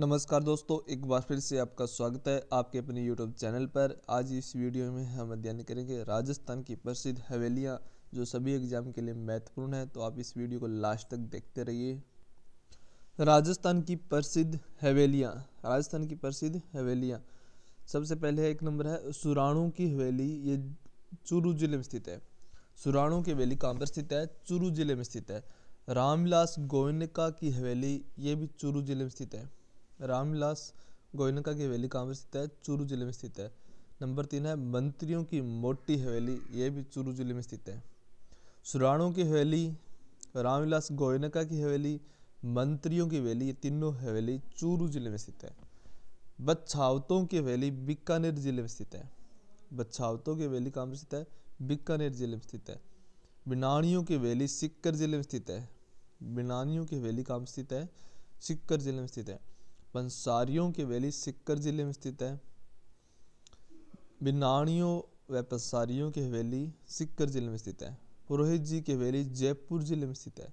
नमस्कार दोस्तों एक बार फिर से आपका स्वागत है आपके अपने YouTube चैनल पर आज इस वीडियो में हम अध्ययन करेंगे राजस्थान की प्रसिद्ध हवेलियाँ जो सभी एग्जाम के लिए महत्वपूर्ण है तो आप इस वीडियो को लास्ट तक देखते रहिए राजस्थान की प्रसिद्ध हवेलियाँ राजस्थान की प्रसिद्ध हवेलियाँ सबसे पहले एक नंबर है सुराणु की हवेली ये चूरू जिले में स्थित है सुराणु की हवेली कहाँ पर स्थित है चूरू जिले में स्थित है रामविलास गोविंदका की हवेली ये भी चूरू जिले में स्थित है रामविलास गोयनका की हवेली कहाँ पर स्थित है चूरू जिले में स्थित है नंबर तीन है मंत्रियों की मोटी हवेली ये भी चूरू जिले में स्थित है सुराणों की हवेली रामविलास गोयनका की हवेली मंत्रियों की हवेली ये तीनों हवेली चूरू जिले में स्थित है बच्छावतों की हवेली बीकानेर जिले में स्थित है बच्छावतों की हवेली कहाँ पर स्थित है बीकानेर जिले में स्थित है बिनानियों की हवेली सिक्कर जिले में स्थित है बिनानियों की हवेली कहाँ पर स्थित है सिक्कर जिले में स्थित है पंसारियों की वैली सिक्कर ज़िले में स्थित है बिनाणियों व पंसारियों की हवेली सिक्कर ज़िले में स्थित है पुरोहित जी की हवेली जयपुर ज़िले में स्थित है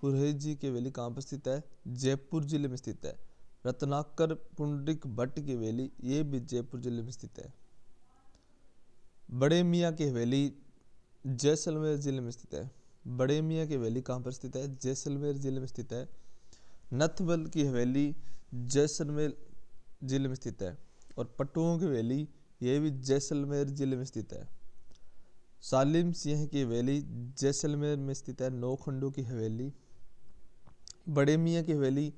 पुरोहित जी की हवेली कहाँ पर स्थित है जयपुर ज़िले में स्थित है रत्नाकर पुंडिक भट्ट की हवेली ये भी जयपुर ज़िले में स्थित है बड़े मियाँ की हवेली जैसलमेर ज़िले में स्थित है बड़े मियाँ की हवेली कहाँ पर स्थित है जैसलमेर ज़िले में स्थित है नथबल की हवेली जैसलमेर जिले में स्थित है और पटुओं की हवेली यह भी जैसलमेर जिले में स्थित है सालिम सिंह की हवेली जैसलमेर में स्थित है नौखंडों की हवेली बड़े मियाँ की हवेली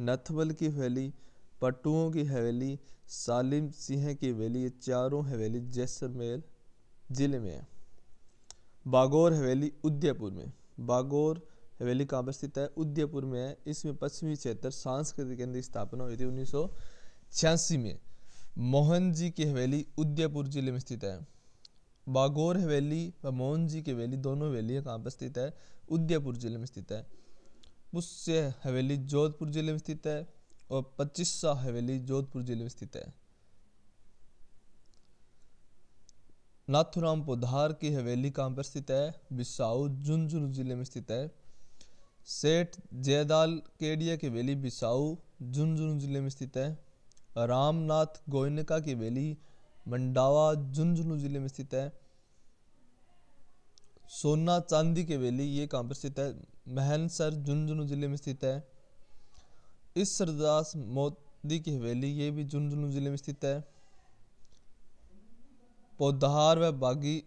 नथबल की हवेली पटुओं की हवेली सालिम सिंह की हवेली ये चारों हवेली जैसलमेर ज़िले में है बागौर हवेली उदयपुर में बागौर हवेली कहाँ पर स्थित है उदयपुर में है इसमें पश्चिमी क्षेत्र सांस्कृतिक केंद्र की स्थापना हुई थी उन्नीस में मोहन जी की हवेली उदयपुर जिले में स्थित है बागोर हवेली व मोहन जी की हवेली दोनों हवेलियाँ कहाँ पर स्थित है उदयपुर जिले में स्थित है पुष्य हवेली जोधपुर जिले में स्थित है और पच्चीसा हवेली जोधपुर जिले में स्थित है नाथुराम पोधार की हवेली कहाँ पर स्थित है बिसाऊ झुंझुनू जिले में स्थित है सेठ जयदाल केडिया की वैली बिसाऊ झुंझुनू जिले में स्थित है रामनाथ गोयनका की वैली मंडावा झुंझुनू जिले में स्थित है सोना चांदी की वैली ये कहाँ पर स्थित है महनसर झुंझुनू जिले में स्थित है ईश्वरदास मोदी की हवेली ये भी झुंझुनू जिले में स्थित है पौधार व बागी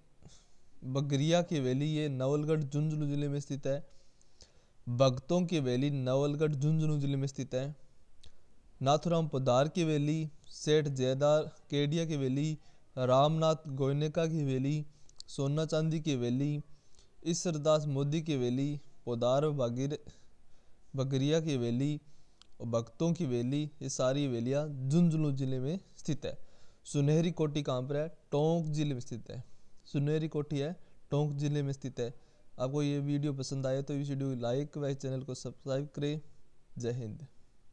बगरिया की हवेली ये नवलगढ़ झुंझुनू जिले में स्थित है भगतों की वैली नवलगढ़ झुंझुनू जिले में स्थित है नाथुराम पोदार की वैली सेठ जयदार केडिया की वैली रामनाथ गोयनेका की वैली सोना चांदी की वैली ईश्वरदास मोदी की वैली पोदार बागिर बगरिया की वैली और भक्तों की वैली ये सारी वैलियाँ झुंझुनू जिले में स्थित है सुनहरी कोठी कहाँ पर है टोंक जिले में स्थित है सुनहरी कोठी है टोंक जिले में स्थित है आपको ये वीडियो पसंद आए तो इस वीडियो को लाइक व चैनल को सब्सक्राइब करें जय हिंद